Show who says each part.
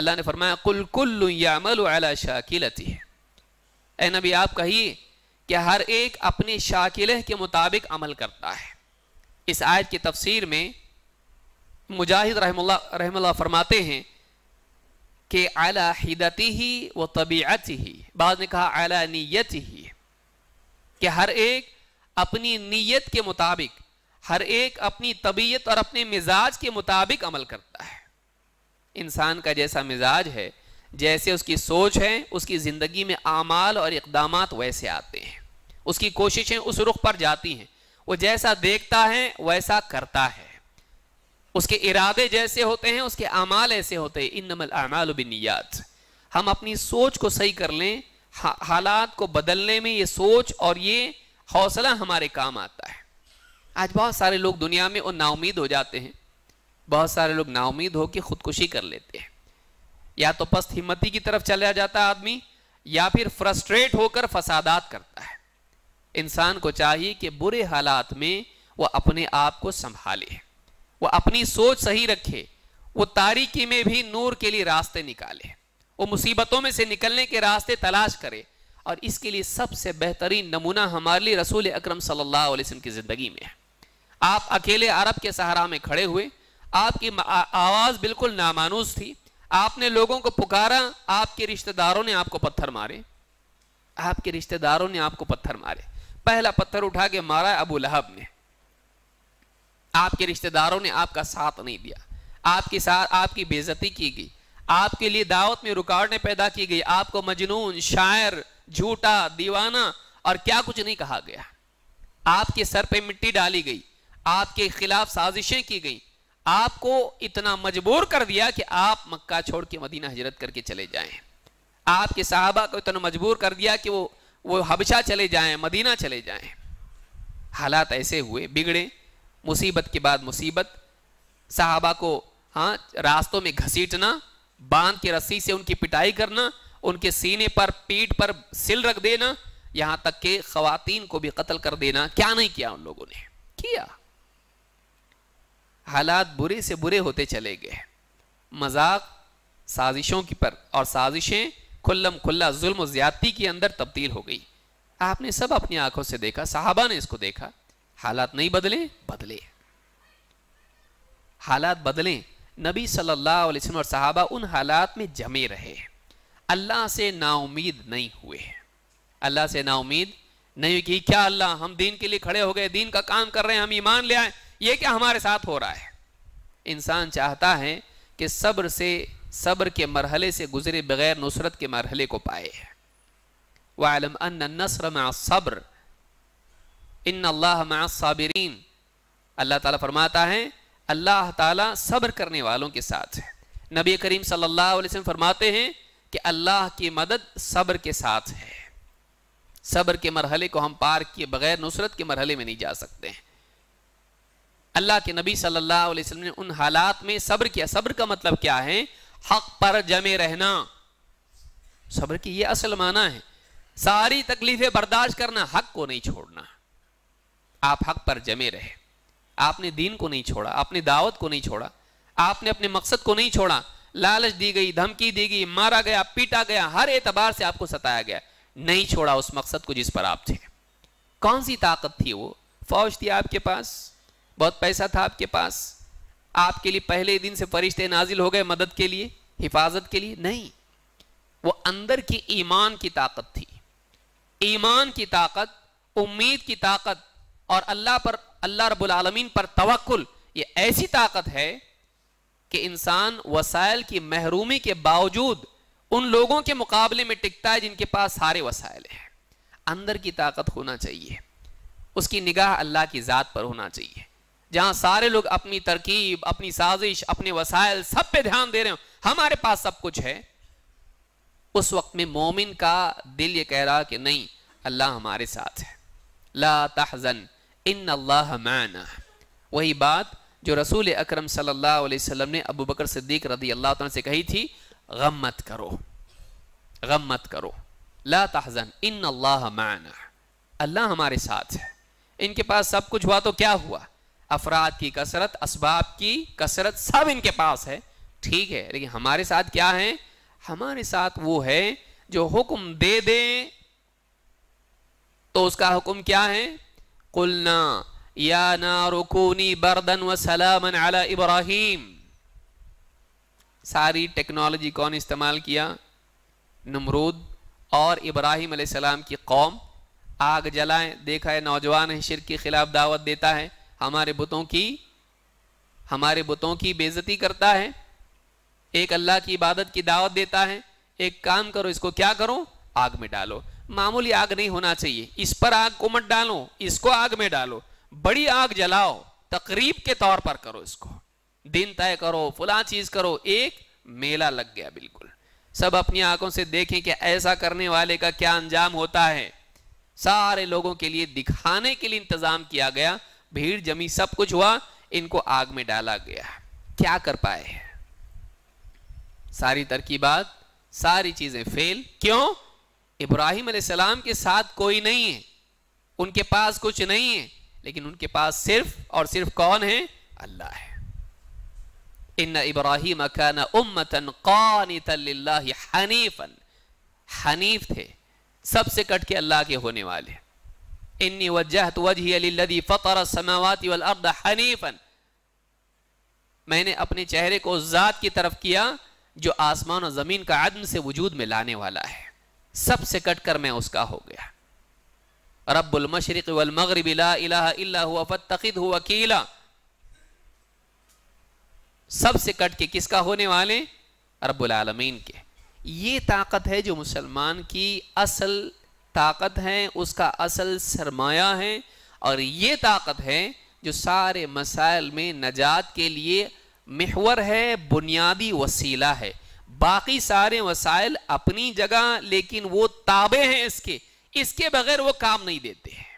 Speaker 1: अल्लाह ने फरमाया कुल कुल्लु यामल अला शाकिलती है ए नबी आप कहिए कि हर एक अपने शाकिल के मुताबिक अमल करता है इस आयत की तफसीर में मुजाहिद रहम फरमाते हैं कि अला हिदती ही व तबीयत ही बाद ने कहा अला नीयत ही कि हर एक अपनी नीयत के मुताबिक हर एक अपनी तबीयत और अपने मिजाज के मुताबिक अमल करता है इंसान का जैसा मिजाज है जैसे उसकी सोच है उसकी ज़िंदगी में आमाल और इकदाम वैसे आते हैं उसकी कोशिशें उस रुख पर जाती हैं वो जैसा देखता है वैसा करता है उसके इरादे जैसे होते हैं उसके अमाल ऐसे होते हैं इन नमल अमाल बिनियात हम अपनी सोच को सही कर लें हा, हालात को बदलने में ये सोच और ये हौसला हमारे काम आता है आज बहुत सारे लोग दुनिया में और नाउमीद हो जाते हैं बहुत सारे लोग नाउमीद होकर खुदकुशी कर लेते हैं या तो पस्त हिम्मती की तरफ चला जाता है आदमी या फिर फ्रस्ट्रेट होकर फसादात करता है इंसान को चाहिए कि बुरे हालात में वह अपने आप को संभाले वह अपनी सोच सही रखे वो तारीकी में भी नूर के लिए रास्ते निकाले वो मुसीबतों में से निकलने के रास्ते तलाश करे और इसके लिए सबसे बेहतरीन नमूना हमारे लिए रसूल अकरम सल्लल्लाहु अलैहि वसल्लम की ज़िंदगी में है आप अकेले अरब के सहारा में खड़े हुए आपकी आवाज़ बिल्कुल नामानूस थी आपने लोगों को पुकारा आपके रिश्तेदारों ने आपको पत्थर मारे आपके रिश्तेदारों ने आपको पत्थर मारे पहला पत्थर उठा के मारा अबू लहब ने आपके रिश्तेदारों ने आपका साथ नहीं दिया आपके साथ आपकी बेजती की गई आपके लिए दावत में रुकावटें पैदा की गई आपको मजनून शायर झूठा दीवाना और क्या कुछ नहीं कहा गया आपके सर पे मिट्टी डाली गई आपके खिलाफ साजिशें की गई आपको इतना मजबूर कर दिया कि आप मक्का छोड़ के मदीना हजरत करके चले जाएं आपके साहबा को इतना मजबूर कर दिया कि वो वो हबशा चले जाएं मदीना चले जाएं हालात ऐसे हुए बिगड़े मुसीबत के बाद मुसीबत साहबा को हाँ रास्तों में घसीटना बांध के रस्सी से उनकी पिटाई करना उनके सीने पर पीठ पर सिल रख देना यहां तक के खातन को भी कत्ल कर देना क्या नहीं किया उन लोगों ने किया हालात बुरे से बुरे होते चले गए मजाक साजिशों की पर और साजिशें खुल्लम खुल्ला जुल्म ज्यादती के अंदर तब्दील हो गई आपने सब अपनी आंखों से देखा साहबा ने इसको देखा हालात नहीं बदले बदले हालात बदले नबी सल्लल्लाहु अलैहि वसल्लम और साहबा उन हालात में जमे रहे अल्लाह से नाउमीद नहीं हुए अल्लाह से नाउमीद नहीं की कि क्या अल्लाह हम दीन के लिए खड़े हो गए दीन का काम कर रहे हैं हम ईमान ले आए ये क्या हमारे साथ हो रहा है इंसान चाहता है कि सब्र से सब्र के मरहले से गुजरे बगैर नुसरत के मरहले को पाए वालम अन्नसर सब्र इन अल्लाह साबिरीन अल्लाह ताला फरमाता है अल्लाह ताला सब्र करने वालों के साथ है नबी करीम सल्लल्लाहु अलैहि वसल्लम फरमाते हैं कि अल्लाह की मदद सब्र के साथ है सब्र के मरहले को हम पार किए बगैर नुसरत के मरहले में नहीं जा सकते हैं अल्लाह के नबी सल्लल्लाहु अलैहि वसल्लम ने उन हालात में सब्र किया सब्र का मतलब क्या है हक पर जमे रहना सब्र की ये असल माना है सारी तकलीफें बर्दाश्त करना हक को नहीं छोड़ना आप हक पर जमे रहे आपने दीन को नहीं छोड़ा आपने दावत को नहीं छोड़ा आपने अपने मकसद को नहीं छोड़ा लालच दी गई धमकी दी गई मारा गया पीटा गया हर एतबार से आपको सताया गया नहीं छोड़ा उस मकसद को जिस पर आप थे कौन सी ताकत थी वो फौज थी आपके पास बहुत पैसा था आपके पास आपके लिए पहले दिन से फरिश्ते नाजिल हो गए मदद के लिए हिफाजत के लिए नहीं वो अंदर की ईमान की ताकत थी ईमान की ताकत उम्मीद की ताकत और अल्लाह पर अल्लाह रबालमीन पर तवक्ल ये ऐसी ताकत है कि इंसान वसायल की महरूमी के बावजूद उन लोगों के मुकाबले में टिकता है जिनके पास सारे वसायल हैं अंदर की ताकत होना चाहिए उसकी निगाह अल्लाह की ज़ात पर होना चाहिए जहां सारे लोग अपनी तरकीब अपनी साजिश अपने वसायल सब पे ध्यान दे रहे हो हमारे पास सब कुछ है उस वक्त में मोमिन का दिल ये कह रहा कि नहीं अल्लाह हमारे साथ है ला तहजन इन अल्लाह माना वही बात जो रसूल अक्रम सल्लाम ने अबू बकर सिद्दीक रदी अल्लाह से कही थी गम मत करो गम मत करो ला तहजन इन अल्लाह माना अल्लाह हमारे साथ है इनके पास सब कुछ हुआ तो क्या हुआ अफराद की कसरत इसबाब की कसरत सब इनके पास है ठीक है लेकिन हमारे साथ क्या है हमारे साथ वो है जो हुक्म दे दे तो उसका हुक्म क्या है कुलना या ना रुकूनी बर्दन व सलामन अला इब्राहिम सारी टेक्नोलॉजी कौन इस्तेमाल किया नमरूद और इब्राहिम सलाम की कौम आग जलाएं देखा है नौजवान है शिर के खिलाफ दावत देता है हमारे बुतों की हमारे बुतों की बेजती करता है एक अल्लाह की इबादत की दावत देता है एक काम करो इसको क्या करो आग में डालो मामूली आग नहीं होना चाहिए इस पर आग को मत डालो इसको आग में डालो बड़ी आग जलाओ तकरीब के तौर पर करो इसको दिन तय करो फुला चीज करो एक मेला लग गया बिल्कुल सब अपनी आंखों से देखें कि ऐसा करने वाले का क्या अंजाम होता है सारे लोगों के लिए दिखाने के लिए इंतजाम किया गया भीड़ जमी सब कुछ हुआ इनको आग में डाला गया क्या कर पाए सारी तरकीबात सारी चीजें फेल क्यों इब्राहिम सलाम के साथ कोई नहीं है उनके पास कुछ नहीं है लेकिन उनके पास सिर्फ और सिर्फ कौन है अल्लाह है इन इब्राहिम उम्मतन कौन हनीफन हनीफ थे सबसे कट के अल्लाह के होने वाले إني وجهت وجهي للذي فطر السماوات والأرض حنيفا मैंने अपने चेहरे को उस ज़ात की तरफ किया जो आसमान और ज़मीन का आदम से वजूद में लाने वाला है सबसे कटकर मैं उसका हो गया रब्बुल मशरिक वल मगरिब ला इलाहा इल्ला हुवा हुआ अकीला सबसे कट के किसका होने वाले रब्बुल आलमीन के ये ताकत है जो मुसलमान की असल ताकत है उसका असल सरमाया है और ये ताकत है जो सारे मसाइल में नजात के लिए महवर है बुनियादी वसीला है बाकी सारे वसाइल अपनी जगह लेकिन वो ताबे हैं इसके इसके बगैर वो काम नहीं देते हैं